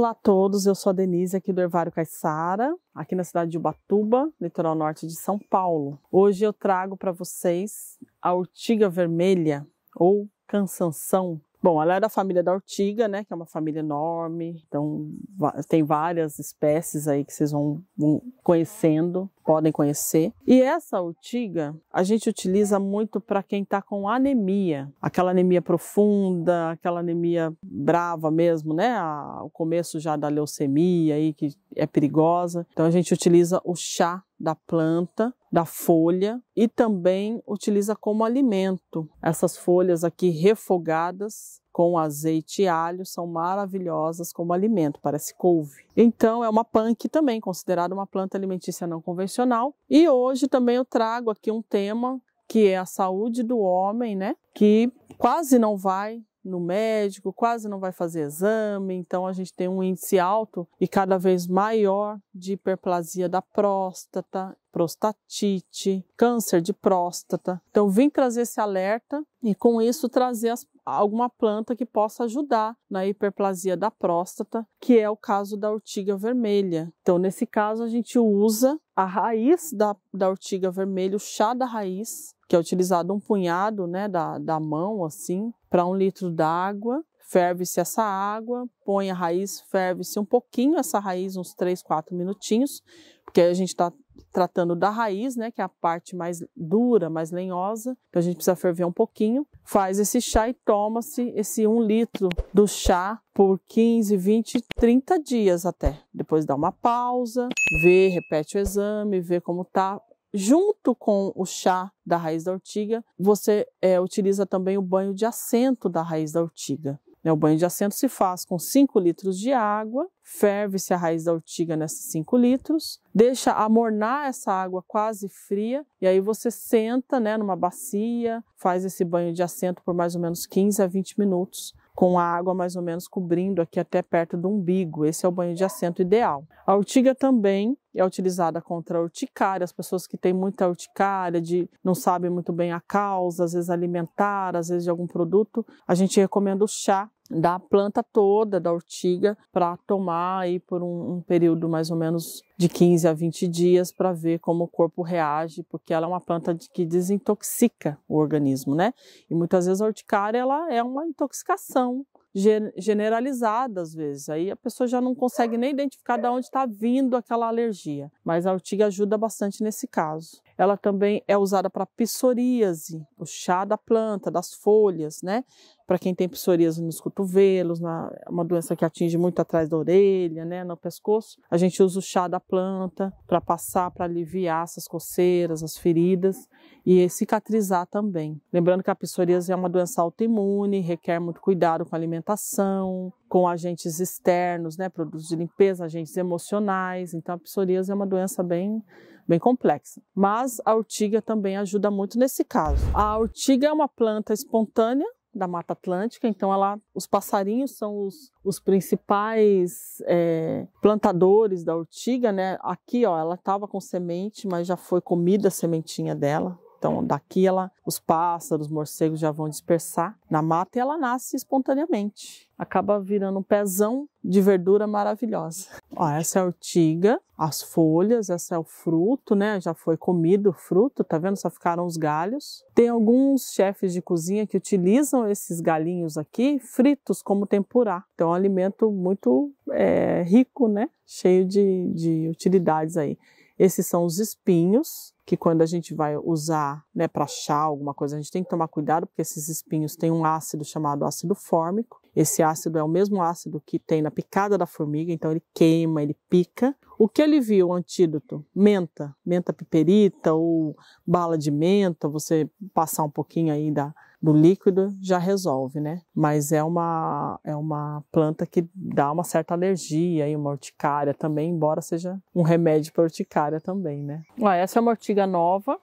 Olá a todos, eu sou a Denise aqui do Ervário Caixara, aqui na cidade de Ubatuba, litoral norte de São Paulo. Hoje eu trago para vocês a ortiga vermelha ou cansanção. Bom, ela é da família da ortiga, né, que é uma família enorme, então tem várias espécies aí que vocês vão, vão conhecendo podem conhecer. E essa urtiga a gente utiliza muito para quem está com anemia, aquela anemia profunda, aquela anemia brava mesmo, né? A, o começo já da leucemia aí que é perigosa. Então a gente utiliza o chá da planta, da folha e também utiliza como alimento essas folhas aqui refogadas com azeite e alho são maravilhosas como alimento, parece couve. Então é uma punk também, é considerada uma planta alimentícia não convencional. E hoje também eu trago aqui um tema que é a saúde do homem, né? Que quase não vai no médico, quase não vai fazer exame, então a gente tem um índice alto e cada vez maior de hiperplasia da próstata, prostatite, câncer de próstata. Então vim trazer esse alerta e com isso trazer as, alguma planta que possa ajudar na hiperplasia da próstata, que é o caso da ortiga vermelha. Então nesse caso a gente usa a raiz da, da ortiga vermelha, o chá da raiz, que é utilizado um punhado né, da, da mão, assim, para um litro d'água, ferve-se essa água, põe a raiz, ferve-se um pouquinho essa raiz, uns 3, 4 minutinhos, porque a gente está tratando da raiz, né, que é a parte mais dura, mais lenhosa, então a gente precisa ferver um pouquinho. Faz esse chá e toma-se esse 1 litro do chá por 15, 20, 30 dias até. Depois dá uma pausa, vê, repete o exame, vê como tá, Junto com o chá da raiz da ortiga, você é, utiliza também o banho de assento da raiz da ortiga. Né? O banho de assento se faz com 5 litros de água, ferve-se a raiz da ortiga nesses 5 litros, deixa amornar essa água quase fria e aí você senta né, numa bacia, faz esse banho de assento por mais ou menos 15 a 20 minutos. Com a água mais ou menos cobrindo aqui até perto do umbigo. Esse é o banho de assento ideal. A ortiga também é utilizada contra a urticária, as pessoas que têm muita urticária, de não sabem muito bem a causa, às vezes alimentar, às vezes de algum produto, a gente recomenda o chá da planta toda da urtiga para tomar aí por um, um, período mais ou menos de 15 a 20 dias para ver como o corpo reage, porque ela é uma planta de, que desintoxica o organismo, né? E muitas vezes a urticária ela é uma intoxicação generalizada às vezes. Aí a pessoa já não consegue nem identificar de onde está vindo aquela alergia. Mas a urtiga ajuda bastante nesse caso. Ela também é usada para psoríase, o chá da planta, das folhas, né? Para quem tem psoríase nos cotovelos, na, é uma doença que atinge muito atrás da orelha, né, no pescoço, a gente usa o chá da planta para passar, para aliviar essas coceiras, as feridas e cicatrizar também. Lembrando que a psoríase é uma doença autoimune, requer muito cuidado com a alimentação, com agentes externos, né, produtos de limpeza, agentes emocionais. Então, a psoríase é uma doença bem, bem complexa. Mas a urtiga também ajuda muito nesse caso. A urtiga é uma planta espontânea da Mata Atlântica, então ela, os passarinhos são os, os principais é, plantadores da urtiga, né? Aqui, ó, ela estava com semente, mas já foi comida a sementinha dela, então, daqui ela, os pássaros, morcegos já vão dispersar na mata e ela nasce espontaneamente. Acaba virando um pezão de verdura maravilhosa. Ó, essa é a ortiga, as folhas, essa é o fruto, né? Já foi comido o fruto, tá vendo? Só ficaram os galhos. Tem alguns chefes de cozinha que utilizam esses galinhos aqui fritos como tempurá. Então, é um alimento muito é, rico, né? Cheio de, de utilidades aí. Esses são os espinhos, que quando a gente vai usar né, para chá alguma coisa, a gente tem que tomar cuidado, porque esses espinhos têm um ácido chamado ácido fórmico. Esse ácido é o mesmo ácido que tem na picada da formiga, então ele queima, ele pica. O que ele viu, o antídoto? Menta, menta piperita ou bala de menta, você passar um pouquinho aí da, do líquido já resolve, né? Mas é uma, é uma planta que dá uma certa alergia e uma urticária também, embora seja um remédio para urticária também, né? essa é uma ortiga nova,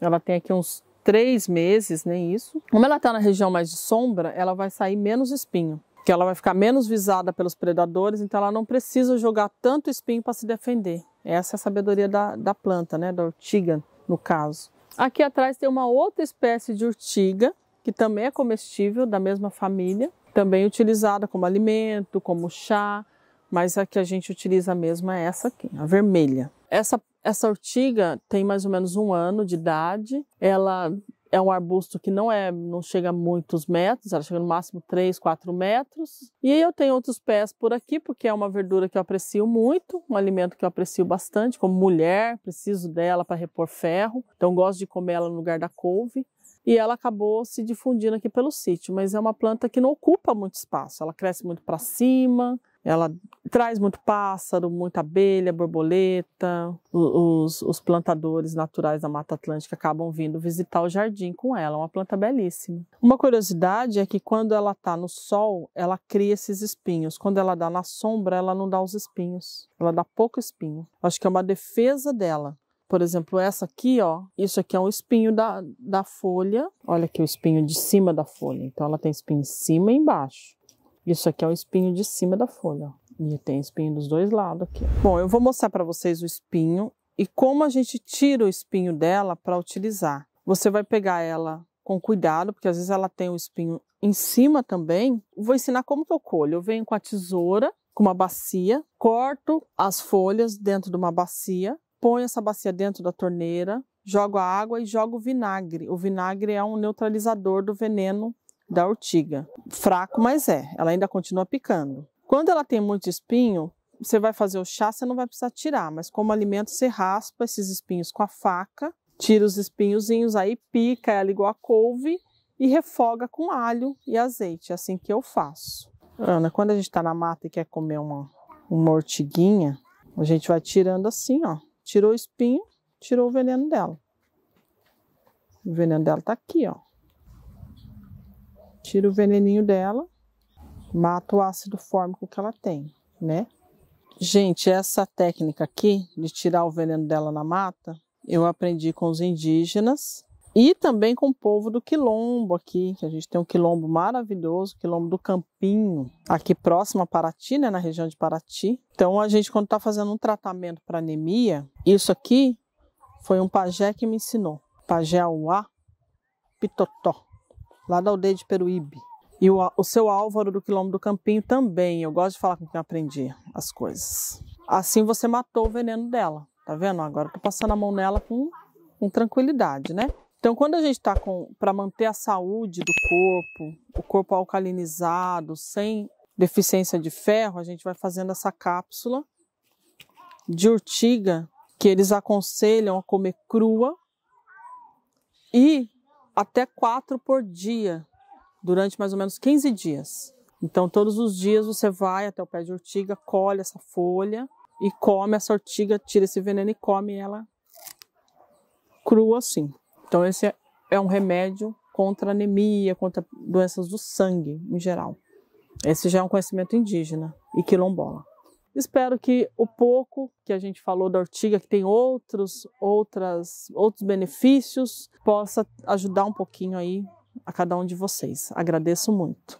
ela tem aqui uns três meses, nem né, isso. Como ela está na região mais de sombra, ela vai sair menos espinho, que ela vai ficar menos visada pelos predadores, então ela não precisa jogar tanto espinho para se defender. Essa é a sabedoria da, da planta, né? Da ortiga, no caso. Aqui atrás tem uma outra espécie de urtiga, que também é comestível, da mesma família, também utilizada como alimento, como chá, mas a que a gente utiliza mesmo é essa aqui, a vermelha. Essa, essa urtiga tem mais ou menos um ano de idade, ela é um arbusto que não é, não chega a muitos metros, ela chega no máximo 3, 4 metros. E eu tenho outros pés por aqui, porque é uma verdura que eu aprecio muito, um alimento que eu aprecio bastante, como mulher, preciso dela para repor ferro. Então gosto de comer ela no lugar da couve e ela acabou se difundindo aqui pelo sítio, mas é uma planta que não ocupa muito espaço, ela cresce muito para cima, ela traz muito pássaro, muita abelha, borboleta. Os, os, plantadores naturais da Mata Atlântica acabam vindo visitar o jardim com ela. É uma planta belíssima. Uma curiosidade é que quando ela está no sol, ela cria esses espinhos. Quando ela dá na sombra, ela não dá os espinhos. Ela dá pouco espinho. Acho que é uma defesa dela. Por exemplo, essa aqui, ó, isso aqui é um espinho da, da folha. Olha aqui o espinho de cima da folha. Então, ela tem espinho em cima e embaixo. Isso aqui é o espinho de cima da folha. E tem espinho dos dois lados aqui. Bom, eu vou mostrar para vocês o espinho e como a gente tira o espinho dela para utilizar. Você vai pegar ela com cuidado, porque às vezes ela tem o espinho em cima também. Vou ensinar como que eu colho. Eu venho com a tesoura, com uma bacia, corto as folhas dentro de uma bacia, ponho essa bacia dentro da torneira, jogo a água e jogo o vinagre. O vinagre é um neutralizador do veneno da urtiga. Fraco, mas é, ela ainda continua picando. Quando ela tem muito espinho, você vai fazer o chá, você não vai precisar tirar, mas como alimento você raspa esses espinhos com a faca, tira os espinhozinhos, aí pica ela igual a couve e refoga com alho e azeite, é assim que eu faço. Ana, quando a gente está na mata e quer comer uma, uma ortiguinha, a gente vai tirando assim, ó. Tirou o espinho, tirou o veneno dela. O veneno dela tá aqui, ó tiro o veneninho dela, mato o ácido fórmico que ela tem, né? Gente, essa técnica aqui de tirar o veneno dela na mata, eu aprendi com os indígenas e também com o povo do Quilombo aqui, que a gente tem um quilombo maravilhoso, quilombo do Campinho, aqui próximo a Paraty, né, na região de Paraty. Então a gente quando está fazendo um tratamento para anemia, isso aqui foi um pajé que me ensinou. Pajé Uá Pitotó lá da aldeia de Peruíbe. E o, o seu Álvaro do Quilombo do Campinho também. Eu gosto de falar com quem aprendi as coisas. Assim você matou o veneno dela. Tá vendo? Agora eu tô passando a mão nela com, com tranquilidade, né? Então, quando a gente está para manter a saúde do corpo, o corpo alcalinizado, sem deficiência de ferro, a gente vai fazendo essa cápsula de urtiga que eles aconselham a comer crua e até quatro por dia, durante mais ou menos 15 dias. Então, todos os dias você vai até o pé de urtiga, colhe essa folha e come essa urtiga, tira esse veneno e come ela crua assim. Então, esse é, é um remédio contra anemia, contra doenças do sangue em geral. Esse já é um conhecimento indígena e quilombola. Espero que o pouco que a gente falou da ortiga, que tem outros, outras, outros benefícios, possa ajudar um pouquinho aí a cada um de vocês. Agradeço muito.